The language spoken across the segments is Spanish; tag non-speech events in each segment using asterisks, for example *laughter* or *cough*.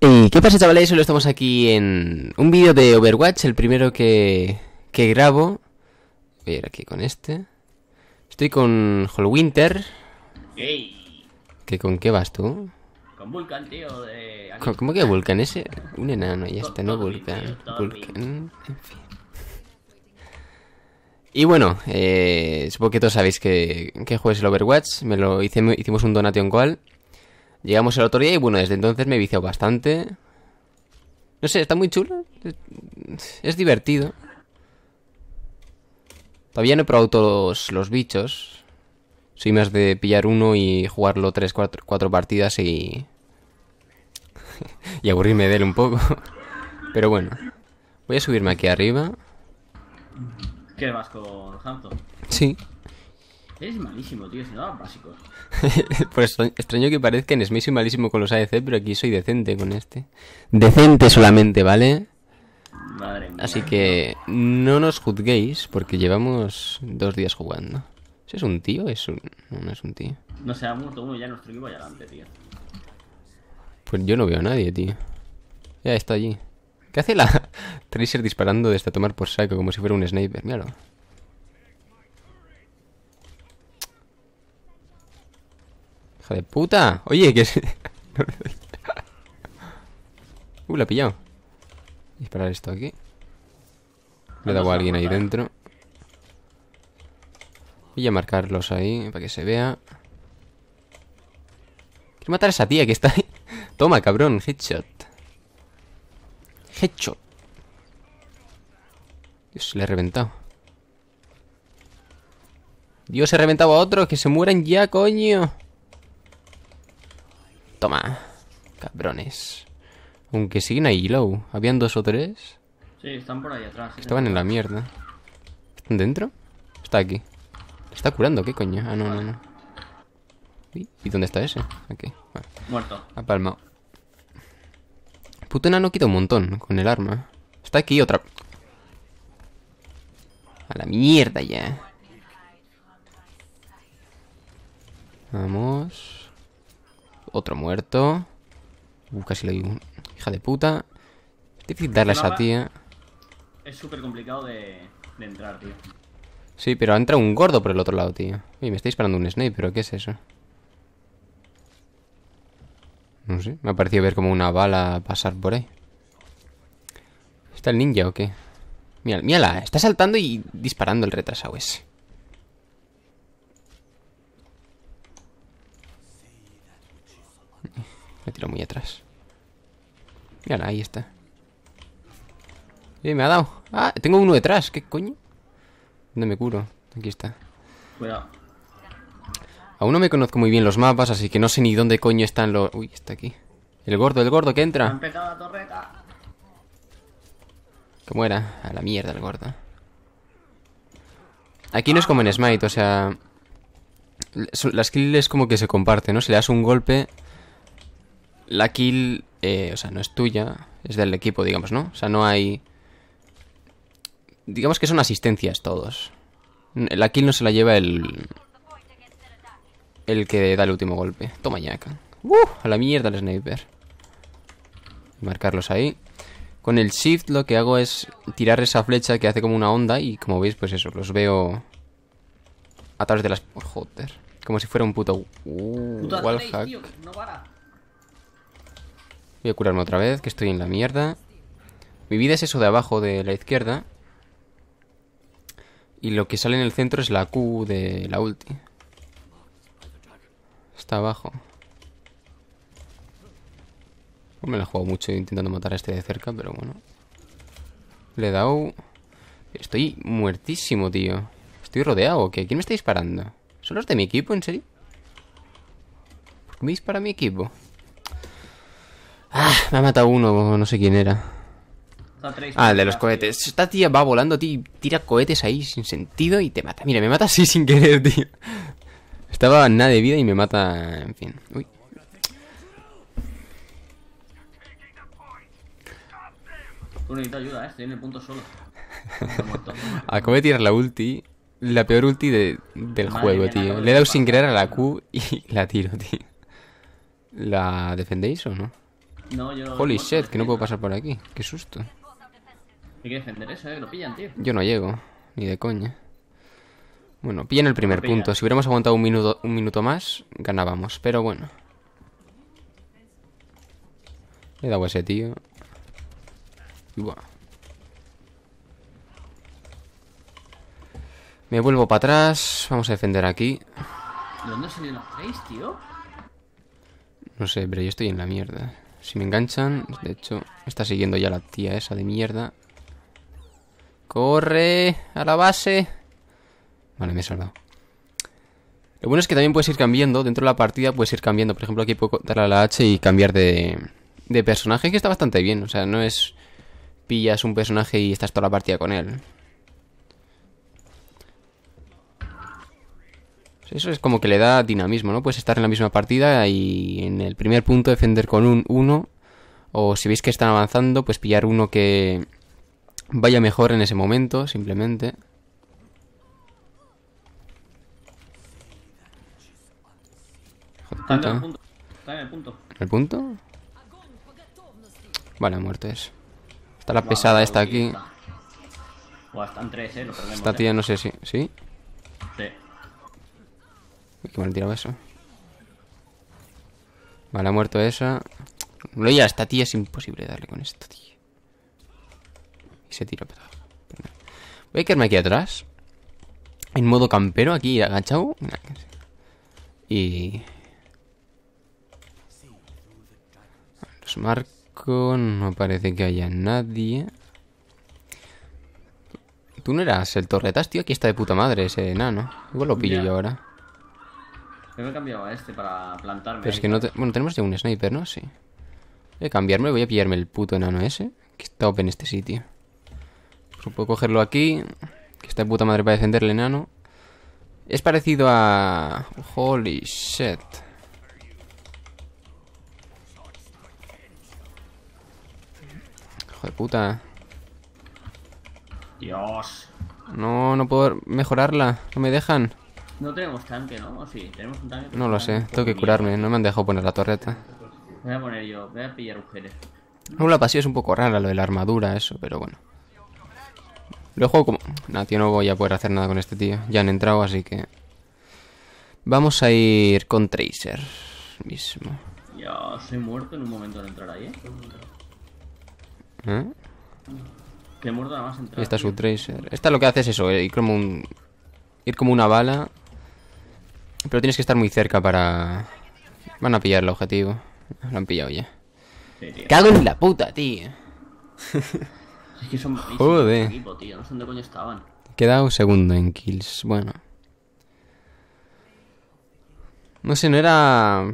Eh, ¿Qué pasa chavales? Hoy estamos aquí en un vídeo de Overwatch, el primero que, que grabo. Voy a ir aquí con este. Estoy con Holwinter. ¿Qué, ¿Con qué vas tú? Con Vulcan, tío. ¿Cómo que Vulcan ese? Un enano, y este no Vulcan. Vulcan, Y bueno, eh, supongo que todos sabéis que, que juego el Overwatch. Me lo hice, hicimos un donation call. Llegamos a otro día y bueno, desde entonces me he viciado bastante. No sé, está muy chulo. Es divertido. Todavía no he probado todos los bichos. Soy más de pillar uno y jugarlo tres, cuatro cuatro partidas y... *laughs* y aburrirme de él un poco. *laughs* Pero bueno. Voy a subirme aquí arriba. ¿Qué vas con Hampton? Sí. Eres malísimo, tío, se daban básico. *laughs* pues extraño que parezca, en Smash soy malísimo con los ADC, pero aquí soy decente con este. Decente solamente, ¿vale? Madre mía. Así que no nos juzguéis porque llevamos dos días jugando. ¿Ese es un tío? Es un... No, es un tío. No se ha muerto uno ya en nuestro equipo allá adelante, tío. Pues yo no veo a nadie, tío. Ya está allí. ¿Qué hace la *laughs* Tracer disparando desde tomar por saco como si fuera un sniper? Míralo. de puta. Oye, que... *laughs* uh, la he pillado. Disparar esto aquí. me he dado a alguien ahí dentro. Voy a marcarlos ahí para que se vea. Quiero matar a esa tía que está ahí. *laughs* Toma, cabrón. Headshot. Headshot. Dios, le he reventado. Dios, he reventado a otro. Que se mueran ya, coño. Toma, cabrones. Aunque siguen ahí, low. ¿Habían dos o tres? Sí, están por ahí atrás. Estaban en la mierda. ¿Están dentro? Está aquí. ¿Está curando? ¿Qué coño? Ah, no, no, no. ¿Y dónde está ese? Aquí. Muerto. Ha palmado. Puto no quita un montón con el arma. Está aquí otra. A la mierda ya. Vamos. Otro muerto. Uh, casi le digo. Hija de puta. Difícil darle a esa tía. Es súper complicado de, entrar, tío. Sí, pero entra un gordo por el otro lado, tío. Y me está disparando un sniper, ¿pero qué es eso? No sé, me ha parecido ver como una bala pasar por ahí. ¿Está el ninja o qué? Mírala, está saltando y disparando el retrasado ese. Me tiro muy atrás. Mira, ahí está. me ha dado. Ah, tengo uno detrás. ¿Qué coño? ¿Dónde me curo? Aquí está. Cuidado. Aún no me conozco muy bien los mapas, así que no sé ni dónde coño están los... Uy, está aquí. El gordo, el gordo, que entra. ¿Cómo era? A la mierda el gordo. Aquí no es como en Smite, o sea... La skill es como que se comparte, ¿no? se le das un golpe, la kill, eh, o sea, no es tuya, es del equipo, digamos, ¿no? O sea, no hay... Digamos que son asistencias todos. La kill no se la lleva el... El que da el último golpe. Toma ya ¡Uh! A la mierda el sniper. Marcarlos ahí. Con el shift lo que hago es tirar esa flecha que hace como una onda y como veis, pues eso, los veo a través de las... Oh, joder. Como si fuera un puto... Uh, wallhack. No para. Voy a curarme otra vez, que estoy en la mierda. Mi vida es eso de abajo de la izquierda. Y lo que sale en el centro es la Q de la ulti. Está abajo. me la he jugado mucho intentando matar a este de cerca, pero bueno. Le he dado... Estoy muertísimo, tío. ¿Estoy rodeado qué? ¿Quién me está disparando? ¿Son los de mi equipo, en serio? ¿Por qué me dispara mi equipo? Ah, me ha matado uno, no sé quién era. Ah, el de los cohetes. Esta tía va volando, tío, tira cohetes ahí sin sentido y te mata. Mira, me mata así *laughs* sin querer, tío. Estaba nada de vida y me mata, en fin. Uy. Eh, *laughs* acabo de tirar la ulti. La peor ulti del juego, tío. Le he dado sin querer a la Q *laughs* y la tiro, tío. ¿La defendéis o no? Holy shit, que no puedo pasar por aquí. Qué susto. Hay que defender eso, eh, lo pillan, tío. Yo no llego, ni de coña. Bueno, pillan el primer punto. Si hubiéramos aguantado un minuto, un minuto más, ganábamos, pero bueno. Le he dado a ese tío. Me vuelvo para atrás. Vamos a defender aquí. dónde los tío? No sé, pero yo estoy en la mierda. Si me enganchan, de hecho, está siguiendo ya la tía esa de mierda. ¡Corre! ¡A la base! Vale, me he salvado. Lo bueno es que también puedes ir cambiando, dentro de la partida puedes ir cambiando. Por ejemplo, aquí puedo darle a la H y cambiar de, de personaje, que está bastante bien. O sea, no es pillas un personaje y estás toda la partida con él. Eso es como que le da dinamismo, ¿no? Puedes estar en la misma partida y en el primer punto defender con un 1 o si veis que están avanzando, pues pillar uno que vaya mejor en ese momento, simplemente. el punto. Está Vale, muertes. Está eh, la pesada esta aquí. Eh. Esta tía no sé si... ¿Sí? tirado eso. Vale, ha muerto esa. Lo ya, esta tía es imposible darle con esto, tío. Y se tira para Voy a quedarme aquí atrás. En modo campero, aquí agachado. Y... Los marco. No parece que haya nadie. ¿Tú no eras el torretas, tío? Aquí está de puta madre ese enano. Igual lo pillo yo ahora. Yo me he cambiado a este para plantarme. Pero es que no Bueno, tenemos ya un sniper, ¿no? Sí. Voy a cambiarme, voy a pillarme el puto enano ese. Que está open en este sitio. Pues puedo cogerlo aquí. Que está de puta madre para defenderle enano. Es parecido a... Holy shit. Hijo de puta. Dios. No, no puedo mejorarla. No me dejan. No tenemos tanque, ¿no? sí? ¿Tenemos un tanque? No lo sé, tengo que curarme, no me han dejado poner la torreta. Voy a poner yo, voy a pillar mujeres. No, la es un poco rara, lo de la armadura, eso, pero bueno. Lo juego como... Nah, tío, no voy a poder hacer nada con este tío. Ya han entrado, así que... Vamos a ir con Tracer mismo. Ya soy muerto en un momento de entrar ahí, ¿eh? ¿Eh? Que muerto nada más entrar. Esta es su Tracer. Esta lo que hace es eso, eh, ir como un... Ir como una bala pero tienes que estar muy cerca para... Van a pillar el objetivo. Lo han pillado ya. Sí, ¡Cago en la puta, tío! *laughs* es Joder. No sé dónde coño estaban. Queda segundo en kills. Bueno. No sé, no era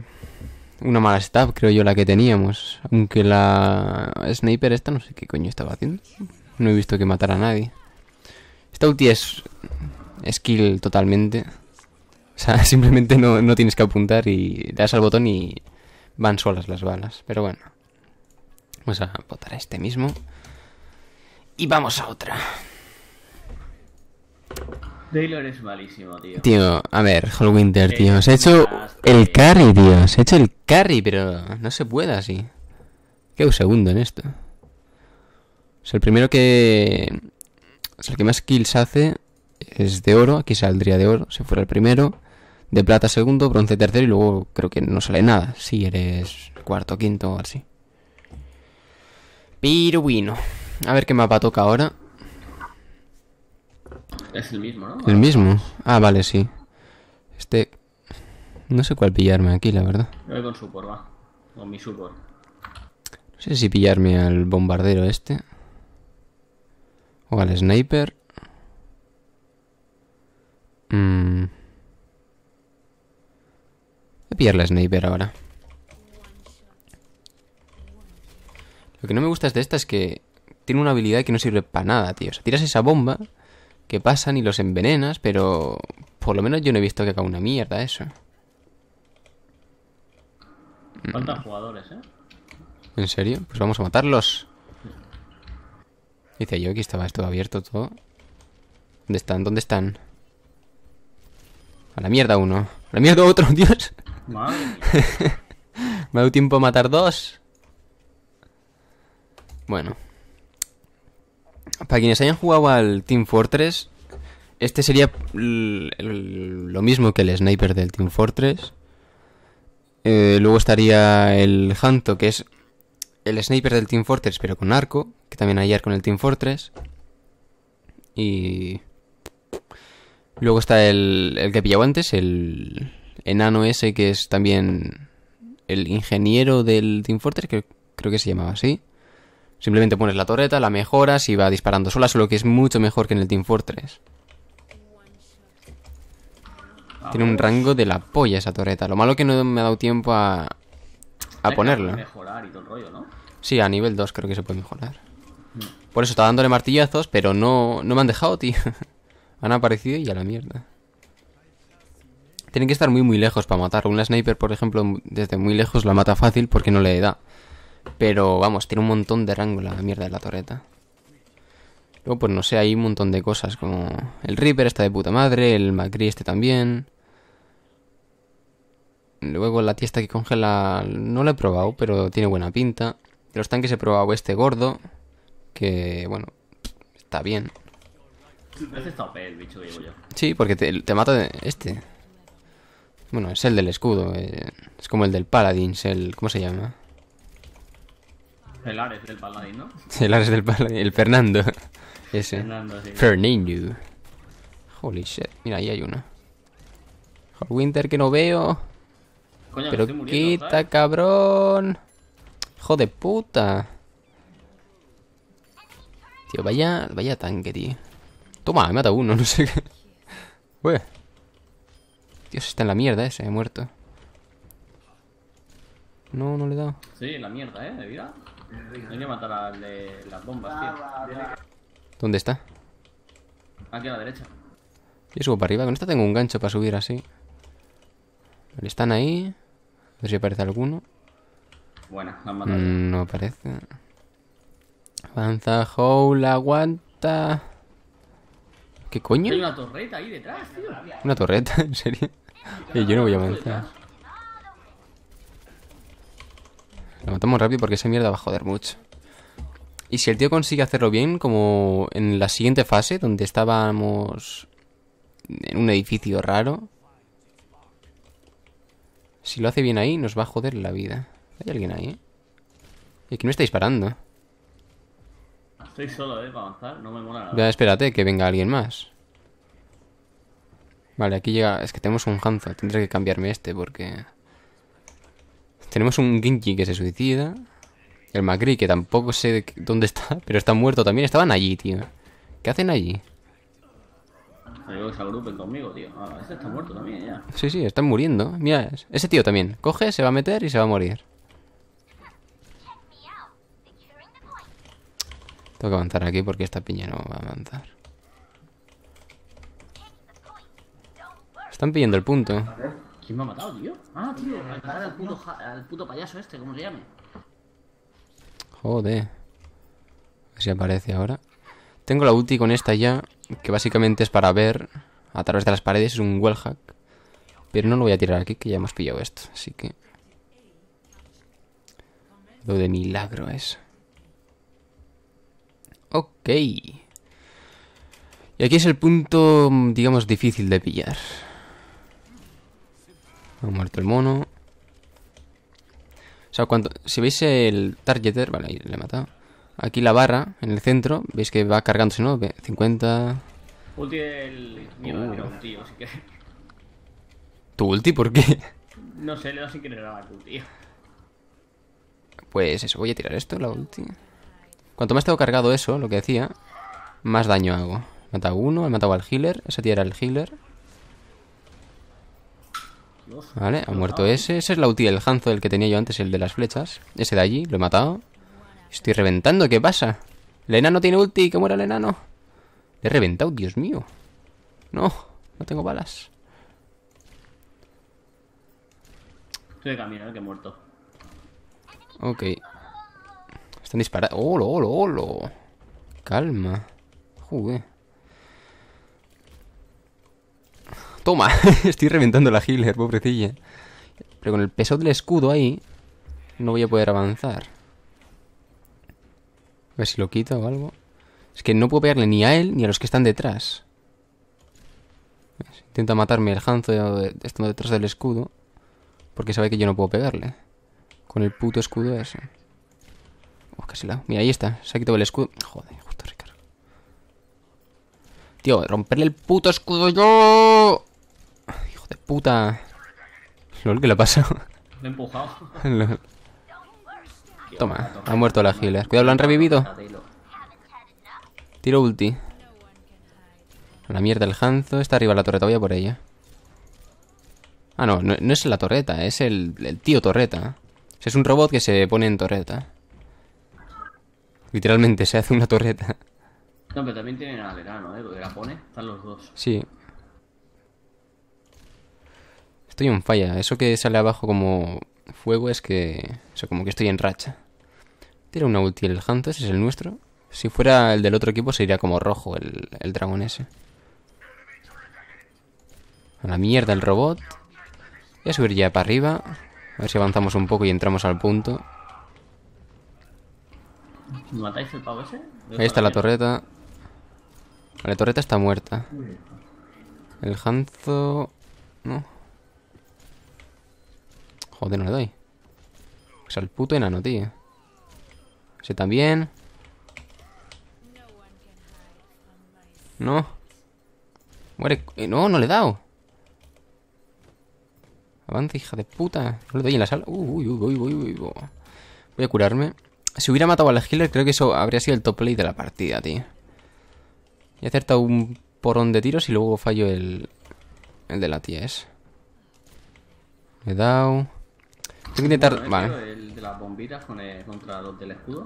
una mala stab, creo yo, la que teníamos. Aunque la sniper esta no sé qué coño estaba haciendo. No he visto que matara a nadie. Esta ulti es skill totalmente. O sea, *laughs* simplemente no, tienes que apuntar y das al botón y van solas las balas. Pero bueno. Vamos a botar a este mismo. Y vamos a otra. Taylor es malísimo, tío. a ver, Hallwinter, tío. Eh, se ha hecho el carry, tío. Se ha hecho el carry, pero no se puede así. Queda un segundo en esto. O sea, el primero que... O sea, el que más kills hace es de oro, aquí saldría de oro, si fuera el primero, de plata segundo, bronce tercero y luego creo que no sale nada, si eres cuarto, quinto o así. Pero bueno, a ver qué mapa toca ahora. Es el mismo, ¿no? El mismo. Ah, vale, sí. Este... No sé cuál pillarme aquí, la verdad. voy con va. Con mi No sé si pillarme al bombardero este. O al sniper. Mm. Voy a pillar la sniper ahora. Lo que no me gusta es de esta es que tiene una habilidad que no sirve para nada, tío. O sea, tiras esa bomba que pasan y los envenenas, pero por lo menos yo no he visto que haga una mierda eso. Faltan jugadores, ¿eh? ¿En serio? Pues vamos a matarlos. Dice yo que estaba esto abierto todo. ¿Dónde están? ¿Dónde están? A la mierda uno. A la mierda otro, *laughs* Dios. *laughs* Me ha dado tiempo a matar dos. Bueno. Para quienes hayan jugado al Team Fortress, este sería lo mismo que el sniper del Team Fortress. Eh, luego estaría el Hanto, que es el sniper del Team Fortress, pero con arco, que también hay arco en el Team Fortress. Y Luego está el, el que pillaba antes, el enano ese que es también el ingeniero del Team Fortress, que creo que se llamaba así. Simplemente pones la torreta, la mejoras y va disparando sola, solo que es mucho mejor que en el Team Fortress. Tiene un rango de la polla esa torreta. Lo malo que no me ha dado tiempo a, a ponerlo. Mejorar y todo el rollo, ¿no? Sí, a nivel 2 creo que se puede mejorar. Mm. Por eso está dándole martillazos, pero no, no me han dejado, tío. Han aparecido y a la mierda. Tienen que estar muy muy lejos para matar. Un sniper, por ejemplo, desde muy lejos la mata fácil porque no le da. Pero vamos, tiene un montón de rango la mierda de la torreta. Luego, pues no sé, hay un montón de cosas como el Reaper está de puta madre, el Macri este también. Luego la tiesta que congela no la he probado, pero tiene buena pinta. De los tanques he probado este gordo, que bueno, está bien. Eh, el bicho yo. Sí, porque te, te mata este. Bueno, es el del escudo. Eh, es como el del Paladins, el... ¿Cómo se llama? El Ares del Paladín, ¿no? *laughs* El Ares del Paladín, el Fernando. *laughs* Ese. Fernando, sí. Fernando. Holy shit. Mira, ahí hay una. Winter que no veo. Coño, Pero estoy muriendo, quita, cabrón. Hijo de puta. Tío, vaya, vaya tanque, tío. Toma, he matado uno, *laughs* no sé qué. Uy. Dios, está en la mierda ese, he muerto. No, no le he dado. Sí, en la mierda, eh, De vida Hay que matar al de las bombas, tío. ¿Dónde está? Aquí a la derecha. Yo subo para arriba. Con esta tengo un gancho para subir así. están ahí. A ver si aparece alguno. Bueno, han matado. Mm, no aparece. Avanza, Howl, aguanta. ¿Qué coño? Hay una torreta ahí detrás, tío. ¿Una torreta? *laughs* ¿En serio? yo no voy a avanzar. Lo matamos rápido porque esa mierda va a joder mucho. Y si el tío consigue hacerlo bien, como en la siguiente fase, donde estábamos en un edificio raro. Si lo hace bien ahí, nos va a joder la vida. Hay alguien ahí, ¿eh? Y aquí no está disparando. Estoy solo, eh, para avanzar, no me mola nada. Ya, espérate, que venga alguien más. Vale, aquí llega... Es que tenemos un Hanzo, tendré que cambiarme este porque... Tenemos un Genji que se suicida. El Macri, que tampoco sé dónde está, *laughs* pero está muerto también. Estaban allí, tío. ¿Qué hacen allí? que se agrupen conmigo, tío. Ah, ese está muerto también, ya. Sí, sí, están muriendo. Mira, ese tío también. Coge, se va a meter y se va a morir. Tengo que avanzar aquí porque esta piña no va a avanzar. Están pillando el punto. se Joder. A ver si aparece ahora. Tengo la ulti con esta ya, que básicamente es para ver a través de las paredes, es un well Pero no lo voy a tirar aquí, que ya hemos pillado esto, así que... Lo de milagro es. Ok. Y aquí es el punto, mm, digamos, difícil de pillar. Ha muerto el mono. O sea, cuando, si veis el targeter, vale, ahí le he matado. Aquí la barra, en el centro, veis que va cargándose, ¿no? 50... Ulti el... Oh. así que... ¿Tu ulti? ¿Por qué? No sé, le da sin querer a la ulti. Pues eso, voy a tirar esto, la ulti. Cuanto más tengo cargado eso, lo que decía, más daño hago. He matado uno, he matado al healer. Ese tío era el healer. Vale, ha muerto ese. Ese es la ulti el Hanzo, el que tenía yo antes, el de las flechas. Ese de allí, lo he matado. Estoy reventando, ¿qué pasa? El enano tiene ulti, que muera el enano. Le he reventado, Dios mío. No, no tengo balas. Estoy de camino, eh, que he muerto. Ok. Están disparando. ¡Olo, olo, olo! Calma. Jugué. Toma, *laughs* estoy reventando la healer, pobrecilla. Pero con el peso del escudo ahí, no voy a poder avanzar. A ver si lo quita o algo. Es que no puedo pegarle ni a él ni a los que están detrás. Intenta matarme el Hanzo estando detrás del escudo. Porque sabe que yo no puedo pegarle. Con el puto escudo ese la... Mira, ahí está. Se ha quitado el escudo. Joder, justo Ricardo Tío, romperle el puto escudo yo. Hijo de puta. LOL, ¿qué le ha pasado? Le he empujado. *laughs* Toma, ha muerto la healer. Cuidado, lo han revivido. Tiro ulti. la mierda el Hanzo. Está arriba la torreta, voy a por ella. Ah, no, no, es la torreta, es el, tío torreta. es un robot que se pone en torreta. Literalmente, se hace una torreta. No, pero también tienen a verano, ¿eh? la pone, están los dos. Sí. Estoy en falla. Eso que sale abajo como fuego es que... sea, como que estoy en racha. Tira una ulti el hunter ese es el nuestro. Si fuera el del otro equipo sería como rojo el, el dragón ese. A la mierda el robot. Voy a subir ya para arriba. A ver si avanzamos un poco y entramos al punto. ¿Matáis el pavo ese? Ahí está la torreta. La torreta está muerta. El Hanzo... No. Joder, no le doy. O sea, el puto enano, tío. Ese también. No. Muere. Eh, no, no le he dado. Avanza, hija de puta. No le doy en la sala. Uy, uy, uy, uy, uy. Voy a curarme. Si hubiera matado al healer, creo que eso habría sido el top play de la partida, tío. He acertado un porón de tiros y luego fallo el, el de la tía es. he dado... Tengo que intentar... Vale. ¿El de las bombitas contra los del escudo?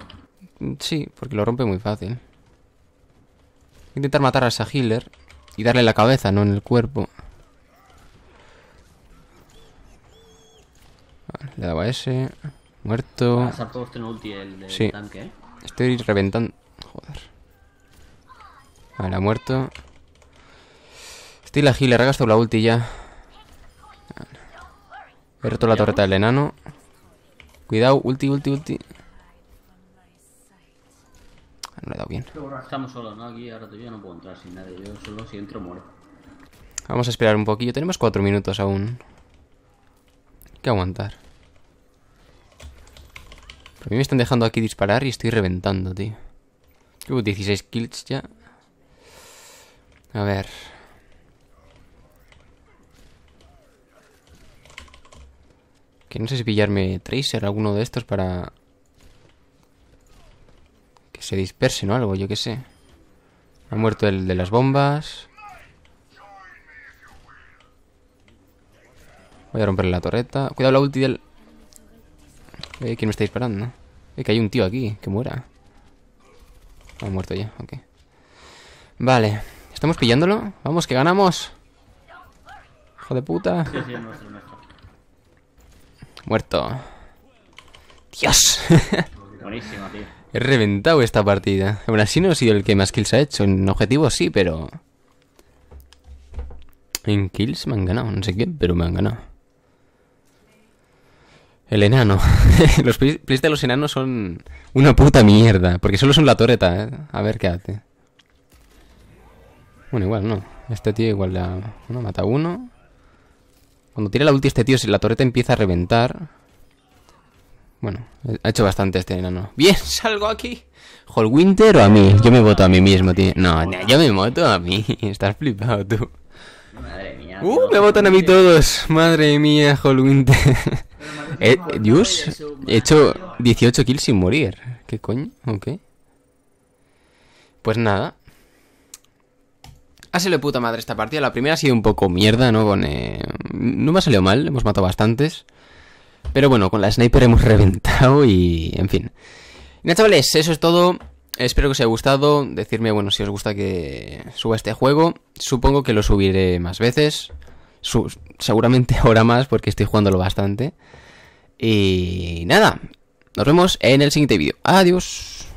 Mm, sí, porque lo rompe muy fácil. Tengo que intentar matar a esa healer y darle la cabeza, no en el cuerpo. Vale, le daba ese... Muerto. Este sí. ¿eh? Estoy reventando. Joder. Vale, ha muerto. Estoy la gila, he gastado la ulti ya. He roto la torreta del enano. Cuidado, ulti, ulti, ulti. Ah, no le he dado bien. Estamos ¿no? Yo solo si entro muero. Vamos a esperar un poquillo. Tenemos cuatro minutos aún. Hay que aguantar. A mí me están dejando aquí disparar y estoy reventando, tío. Uh, 16 kills ya. A ver. Que no sé si pillarme Tracer, alguno de estos para... Que se disperse, ¿no? Algo, yo qué sé. Ha muerto el de las bombas. Voy a romper la torreta. Cuidado la ulti del... Eh, ¿Quién me está disparando? Eh, que hay un tío aquí, que muera. Ha muerto ya, ok. Vale, ¿estamos pillándolo? Vamos, que ganamos. Hijo de puta. Muerto. Dios. *laughs* He reventado esta partida. Bueno, así no he sido el que más kills ha hecho. En objetivo sí, pero... En kills me han ganado. No sé qué, pero me han ganado. El enano. *laughs* los plays de los enanos son una puta mierda. Porque solo son la torreta, ¿eh? A ver qué hace. Bueno, igual no. Este tío igual la... Uno mata a uno. Cuando tira la ulti este tío, si la torreta empieza a reventar... Bueno, eh, ha hecho bastante este enano. ¡Bien! *laughs* ¡Salgo aquí! ¿Holwinter o a mí? Yo me voto a mí mismo, tío. No, yo me voto a mí. *laughs* Estás flipado tú. Madre mía. ¡Uh! Me votan a mí todos. Madre mía, Holwinter. Eh, Dios, he hecho 18 kills sin morir. ¿Qué coño? Pues nada. Ha salido puta madre esta partida. La primera ha sido un poco mierda, ¿no? Con, eh, No me ha salido mal, hemos matado bastantes. Pero bueno, con la sniper hemos *laughs* reventado y... En fin. chavales, eso es todo. Espero que os haya gustado. Decirme, bueno, si os gusta que suba este juego. Supongo que lo subiré más veces seguramente *laughs* ahora más porque estoy jugándolo bastante. Y nada, nos vemos en el siguiente vídeo. Adiós.